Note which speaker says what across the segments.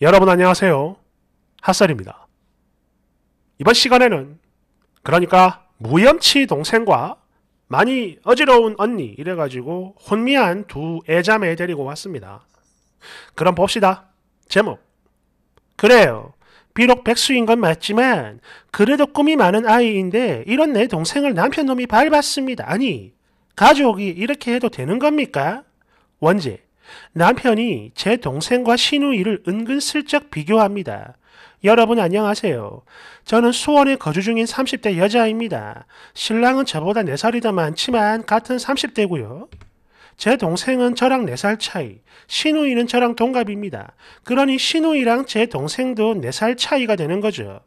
Speaker 1: 여러분 안녕하세요. 핫설입니다. 이번 시간에는 그러니까 무염치 동생과 많이 어지러운 언니 이래가지고 혼미한 두 애자매 데리고 왔습니다. 그럼 봅시다. 제목 그래요. 비록 백수인 건 맞지만 그래도 꿈이 많은 아이인데 이런 내 동생을 남편놈이 밟았습니다. 아니 가족이 이렇게 해도 되는 겁니까? 원제 남편이 제 동생과 신우이를 은근슬쩍 비교합니다. 여러분 안녕하세요. 저는 수원에 거주 중인 30대 여자입니다. 신랑은 저보다 4살이 더 많지만 같은 30대고요. 제 동생은 저랑 4살 차이, 신우이는 저랑 동갑입니다. 그러니 신우이랑 제 동생도 4살 차이가 되는 거죠.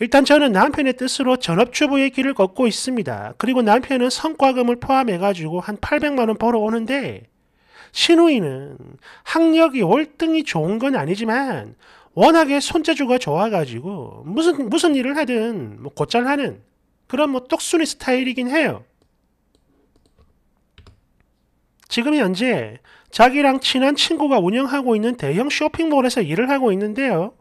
Speaker 1: 일단 저는 남편의 뜻으로 전업주부의 길을 걷고 있습니다. 그리고 남편은 성과금을 포함해가지고 한 800만원 벌어오는데 신우이는 학력이 월등히 좋은 건 아니지만 워낙에 손재주가 좋아가지고 무슨 무슨 일을 하든 뭐 곧잘 하는 그런 뭐 똑순이 스타일이긴 해요. 지금 현재 자기랑 친한 친구가 운영하고 있는 대형 쇼핑몰에서 일을 하고 있는데요.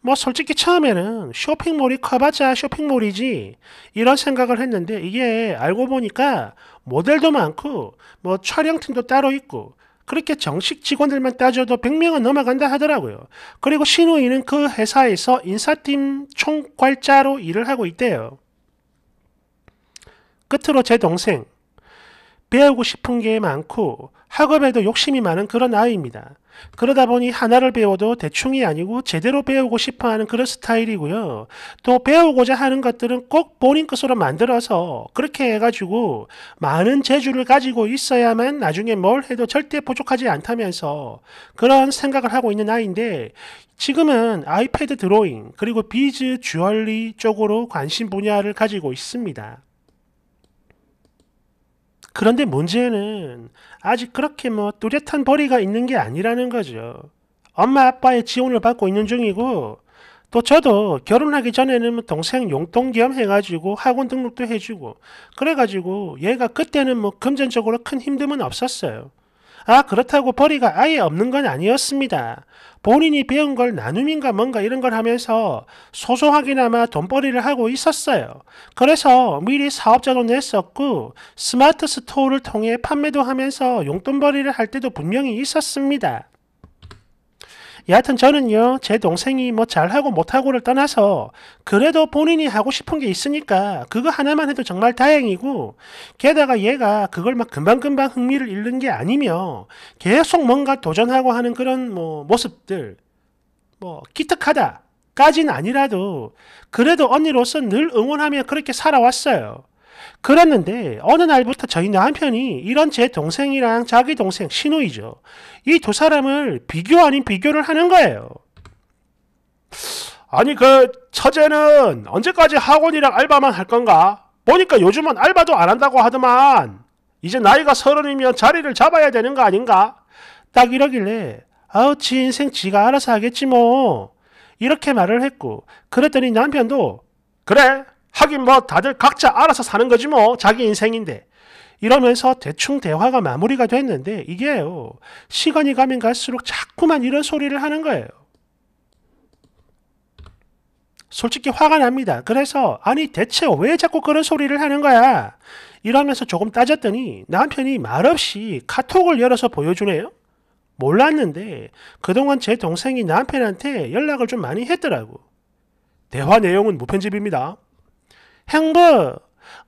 Speaker 1: 뭐 솔직히 처음에는 쇼핑몰이 커봤자 쇼핑몰이지 이런 생각을 했는데 이게 알고 보니까 모델도 많고 뭐 촬영팀도 따로 있고 그렇게 정식 직원들만 따져도 100명은 넘어간다 하더라고요. 그리고 신우이는 그 회사에서 인사팀 총괄자로 일을 하고 있대요. 끝으로 제 동생. 배우고 싶은 게 많고 학업에도 욕심이 많은 그런 아이입니다. 그러다 보니 하나를 배워도 대충이 아니고 제대로 배우고 싶어 하는 그런 스타일이고요. 또 배우고자 하는 것들은 꼭 본인 것으로 만들어서 그렇게 해가지고 많은 재주를 가지고 있어야만 나중에 뭘 해도 절대 부족하지 않다면서 그런 생각을 하고 있는 아이인데 지금은 아이패드 드로잉 그리고 비즈 주얼리 쪽으로 관심 분야를 가지고 있습니다. 그런데 문제는 아직 그렇게 뭐 뚜렷한 벌이가 있는 게 아니라는 거죠. 엄마 아빠의 지원을 받고 있는 중이고 또 저도 결혼하기 전에는 동생 용돈 겸 해가지고 학원 등록도 해주고 그래가지고 얘가 그때는 뭐 금전적으로 큰 힘듦은 없었어요. 아, 그렇다고 벌이가 아예 없는 건 아니었습니다. 본인이 배운 걸 나눔인가 뭔가 이런 걸 하면서 소소하게나마 돈벌이를 하고 있었어요. 그래서 미리 사업자도 냈었고 스마트 스토어를 통해 판매도 하면서 용돈벌이를 할 때도 분명히 있었습니다. 여하튼 저는요, 제 동생이 뭐 잘하고 못하고를 떠나서 그래도 본인이 하고 싶은 게 있으니까 그거 하나만 해도 정말 다행이고 게다가 얘가 그걸 막 금방금방 흥미를 잃는 게 아니며 계속 뭔가 도전하고 하는 그런 뭐 모습들 뭐 기특하다. 까진 아니라도 그래도 언니로서 늘 응원하며 그렇게 살아왔어요. 그랬는데 어느 날부터 저희 남편이 이런 제 동생이랑 자기 동생 신우이죠. 이 두 사람을 비교 아닌 비교를 하는 거예요. 아니 그 처제는 언제까지 학원이랑 알바만 할 건가? 보니까 요즘은 알바도 안 한다고 하더만 이제 나이가 서른이면 자리를 잡아야 되는 거 아닌가? 딱 이러길래 아우 지 인생 지가 알아서 하겠지 뭐 이렇게 말을 했고 그랬더니 남편도 그래 하긴 뭐 다들 각자 알아서 사는 거지 뭐 자기 인생인데 이러면서 대충 대화가 마무리가 됐는데 이게요 시간이 가면 갈수록 자꾸만 이런 소리를 하는 거예요 솔직히 화가 납니다 그래서 아니 대체 왜 자꾸 그런 소리를 하는 거야 이러면서 조금 따졌더니 남편이 말없이 카톡을 열어서 보여주네요 몰랐는데 그동안 제 동생이 남편한테 연락을 좀 많이 했더라고 대화 내용은 무편집입니다 형부,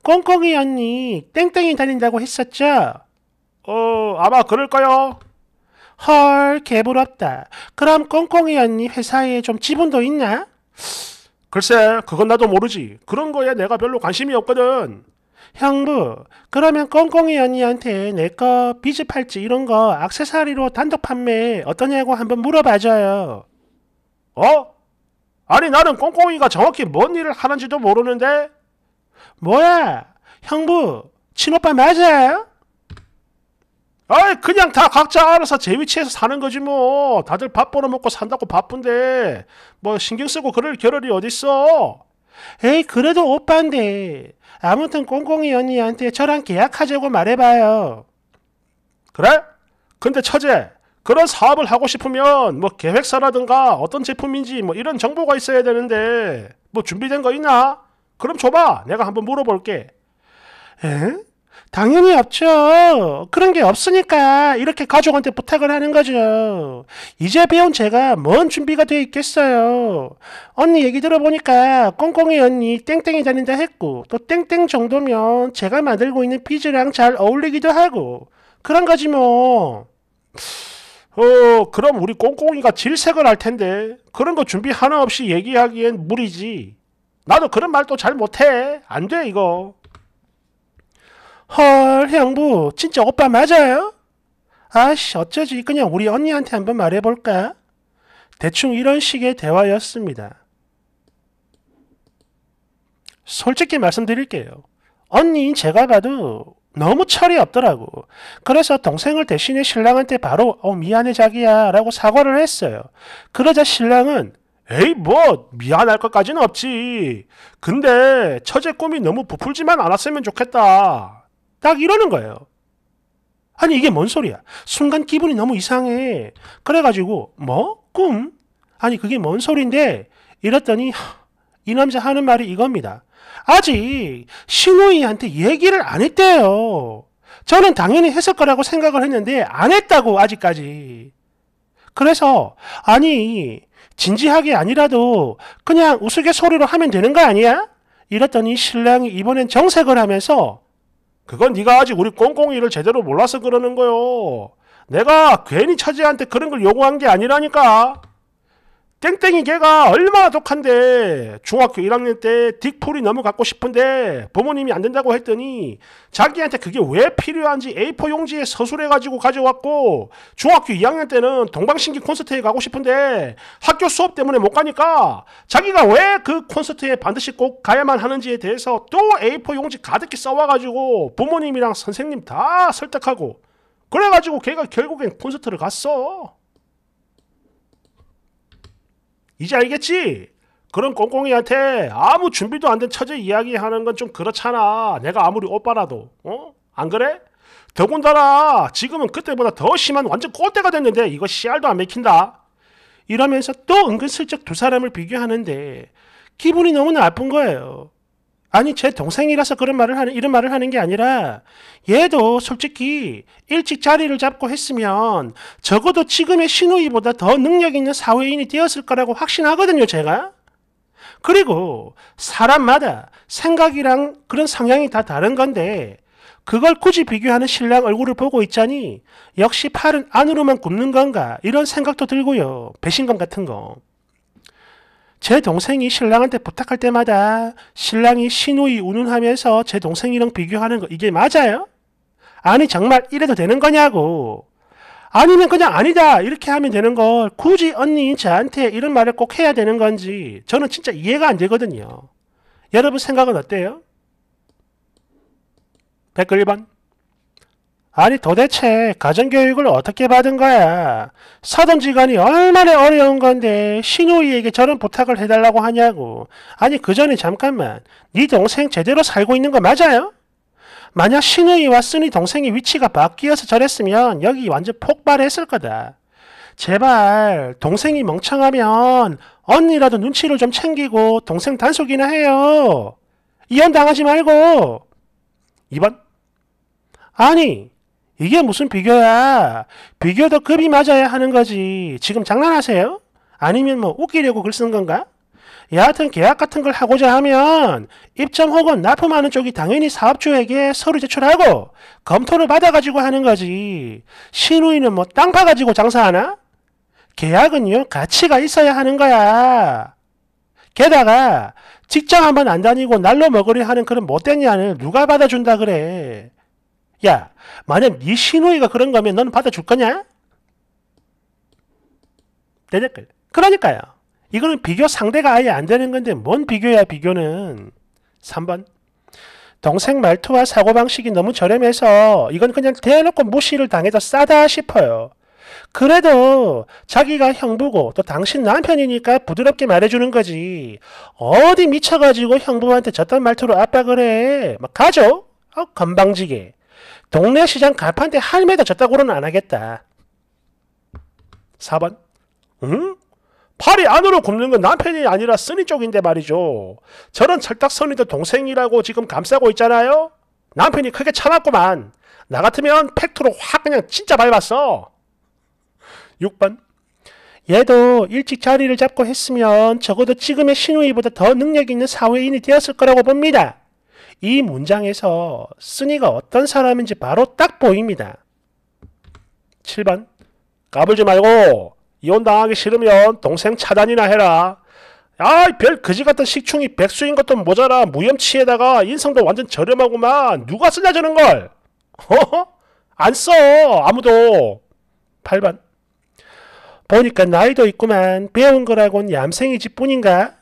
Speaker 1: 꽁꽁이 언니 땡땡이 다닌다고 했었죠? 어, 아마 그럴까요? 헐, 개부럽다. 그럼 꽁꽁이 언니 회사에 좀 지분도 있나? 글쎄, 그건 나도 모르지. 그런 거에 내가 별로 관심이 없거든. 형부, 그러면 꽁꽁이 언니한테 내 거 비즈 팔찌 이런 거 악세사리로 단독 판매 어떠냐고 한번 물어봐줘요. 어? 아니 나는 꽁꽁이가 정확히 뭔 일을 하는지도 모르는데 뭐야? 형부, 친오빠 맞아요? 아이, 그냥 다 각자 알아서 제 위치에서 사는 거지 뭐. 다들 밥 벌어먹고 산다고 바쁜데 뭐 신경 쓰고 그럴 겨를이 어딨어? 에이, 그래도 오빠인데. 아무튼 꽁꽁이 언니한테 저랑 계약하자고 말해봐요. 그래? 근데 처제, 그런 사업을 하고 싶으면 뭐 계획서라든가 어떤 제품인지 뭐 이런 정보가 있어야 되는데 뭐 준비된 거 있나? 그럼 줘봐. 내가 한번 물어볼게. 에? 당연히 없죠. 그런 게 없으니까 이렇게 가족한테 부탁을 하는 거죠. 이제 배운 제가 뭔 준비가 돼 있겠어요. 언니 얘기 들어보니까 꽁꽁이 언니 땡땡이 다닌다 했고 또 땡땡 정도면 제가 만들고 있는 피즈랑 잘 어울리기도 하고 그런 거지 뭐. 어, 그럼 우리 꽁꽁이가 질색을 할 텐데 그런 거 준비 하나 없이 얘기하기엔 무리지. 나도 그런 말도잘 못해. 안 돼, 이거. 헐, 형부, 진짜 오빠 맞아요? 아씨, 어쩌지. 그냥 우리 언니한테 한번 말해볼까? 대충 이런 식의 대화였습니다. 솔직히 말씀드릴게요. 언니 제가 봐도 너무 철이 없더라고. 그래서 동생을 대신해 신랑한테 바로 어 미안해 자기야 라고 사과를 했어요. 그러자 신랑은 에이 뭐 미안할 것까지는 없지. 근데 처제 꿈이 너무 부풀지만 않았으면 좋겠다. 딱 이러는 거예요. 아니 이게 뭔 소리야? 순간 기분이 너무 이상해. 그래가지고 뭐 꿈? 아니 그게 뭔 소린데? 이랬더니 이 남자 하는 말이 이겁니다. 아직 신우이한테 얘기를 안 했대요. 저는 당연히 했을 거라고 생각을 했는데 안 했다고 아직까지. 그래서 아니 진지하게 아니라도 그냥 우스갯소리로 하면 되는 거 아니야? 이랬더니 신랑이 이번엔 정색을 하면서 그건 네가 아직 우리 꽁꽁이를 제대로 몰라서 그러는 거요. 내가 괜히 처지한테 그런 걸 요구한 게 아니라니까. 땡땡이 걔가 얼마나 독한데 중학교 1학년 때 딕폴이 너무 갖고 싶은데 부모님이 안 된다고 했더니 자기한테 그게 왜 필요한지 A4 용지에 서술해가지고 가져왔고 중학교 2학년 때는 동방신기 콘서트에 가고 싶은데 학교 수업 때문에 못 가니까 자기가 왜 그 콘서트에 반드시 꼭 가야만 하는지에 대해서 또 A4 용지 가득히 써와가지고 부모님이랑 선생님 다 설득하고 그래가지고 걔가 결국엔 콘서트를 갔어. 이제 알겠지? 그런 꽁꽁이한테 아무 준비도 안 된 처제 이야기하는 건 좀 그렇잖아. 내가 아무리 오빠라도. 어? 안 그래? 더군다나 지금은 그때보다 더 심한 완전 꼴대가 됐는데 이거 씨알도 안 맥힌다. 이러면서 또 은근슬쩍 두 사람을 비교하는데 기분이 너무 나쁜 거예요. 아니 제 동생이라서 그런 말을 하는 이런 말을 하는 게 아니라 얘도 솔직히 일찍 자리를 잡고 했으면 적어도 지금의 신우이보다 더 능력 있는 사회인이 되었을 거라고 확신하거든요 제가 그리고 사람마다 생각이랑 그런 성향이 다 다른 건데 그걸 굳이 비교하는 신랑 얼굴을 보고 있자니 역시 팔은 안으로만 굽는 건가 이런 생각도 들고요 배신감 같은 거제 동생이 신랑한테 부탁할 때마다 신랑이 신우이 운운하면서 제 동생이랑 비교하는 거 이게 맞아요? 아니 정말 이래도 되는 거냐고. 아니면 그냥 아니다 이렇게 하면 되는 걸 굳이 언니 저한테 이런 말을 꼭 해야 되는 건지 저는 진짜 이해가 안 되거든요. 여러분 생각은 어때요? 댓글 1번 아니 도대체 가정교육을 어떻게 받은 거야? 사돈지간이 얼마나 어려운 건데 신우이에게 저런 부탁을 해달라고 하냐고. 아니 그 전에 잠깐만 네 동생 제대로 살고 있는 거 맞아요? 만약 신우이와 쓰니 동생의 위치가 바뀌어서 저랬으면 여기 완전 폭발했을 거다. 제발 동생이 멍청하면 언니라도 눈치를 좀 챙기고 동생 단속이나 해요. 이혼 당하지 말고. 2번 아니 이게 무슨 비교야. 비교도 급이 맞아야 하는 거지. 지금 장난하세요? 아니면 뭐 웃기려고 글 쓴 건가? 여하튼 계약 같은 걸 하고자 하면 입점 혹은 납품하는 쪽이 당연히 사업주에게 서류 제출하고 검토를 받아가지고 하는 거지. 신우이는 뭐 땅 파가지고 장사하나? 계약은요 가치가 있어야 하는 거야. 게다가 직장 한번 안 다니고 날로 먹으려 하는 그런 못된 년을 누가 받아준다 그래. 야, 만약 네 시누이가 그런 거면 너는 받아줄 거냐? 대댓글. 그러니까요. 이거는 비교 상대가 아예 안 되는 건데 뭔 비교야 비교는. 3번. 동생 말투와 사고방식이 너무 저렴해서 이건 그냥 대놓고 무시를 당해서 싸다 싶어요. 그래도 자기가 형부고 또 당신 남편이니까 부드럽게 말해주는 거지. 어디 미쳐가지고 형부한테 저딴 말투로 압박을 해. 막 가죠? 어, 건방지게. 동네 시장 갈판대 할매도 졌다고는 안 하겠다. 4번. 응? 팔이 안으로 굽는 건 남편이 아니라 쓰니 쪽인데 말이죠. 저런 철딱서니도 동생이라고 지금 감싸고 있잖아요. 남편이 크게 참았구만. 나 같으면 팩트로 확 그냥 진짜 밟았어. 6번. 얘도 일찍 자리를 잡고 했으면 적어도 지금의 신우이보다 더 능력 있는 사회인이 되었을 거라고 봅니다. 이 문장에서 쓰니가 어떤 사람인지 바로 딱 보입니다. 7번 까불지 말고 이혼당하기 싫으면 동생 차단이나 해라. 아별 그지 같은 식충이 백수인 것도 모자라 무염치에다가 인성도 완전 저렴하고만 누가 쓰냐 저는 걸. 어? 안 써. 아무도. 8번 보니까 나이도 있구만 배운 거라곤 얌생이지 뿐인가?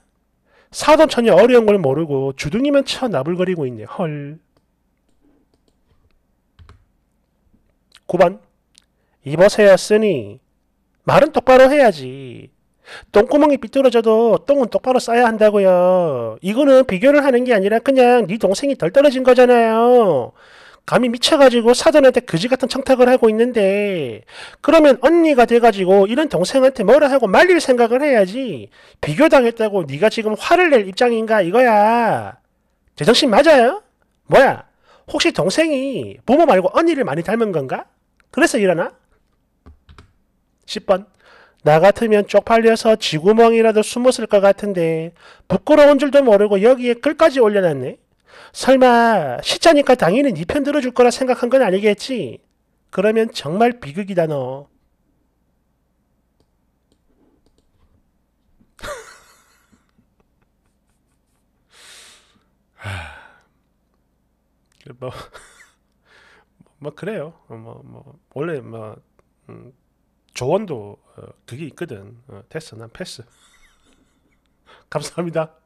Speaker 1: 사도 전혀 어려운 걸 모르고 주둥이만 쳐 나불거리고 있네. 헐. 9번 입어서야 쓰니 말은 똑바로 해야지. 똥구멍이 삐뚤어져도 똥은 똑바로 싸야 한다고요. 이거는 비교를 하는 게 아니라 그냥 네 동생이 덜 떨어진 거잖아요. 감히 미쳐가지고 사돈한테 그지 같은 청탁을 하고 있는데 그러면 언니가 돼가지고 이런 동생한테 뭐라 하고 말릴 생각을 해야지 비교당했다고 네가 지금 화를 낼 입장인가 이거야 제정신 맞아요? 뭐야 혹시 동생이 부모 말고 언니를 많이 닮은 건가? 그래서 이러나? 10번 나 같으면 쪽팔려서 지구멍이라도 숨었을 것 같은데 부끄러운 줄도 모르고 여기에 글까지 올려놨네 설마 시자니까 당연히 네편 들어줄 거라 생각한 건 아니겠지? 그러면 정말 비극이다 너. 아, 뭐, 뭐 그래요. 뭐, 뭐 원래 뭐 음, 조언도 어, 그게 있거든. 어, 됐어, 난 패스. 감사합니다.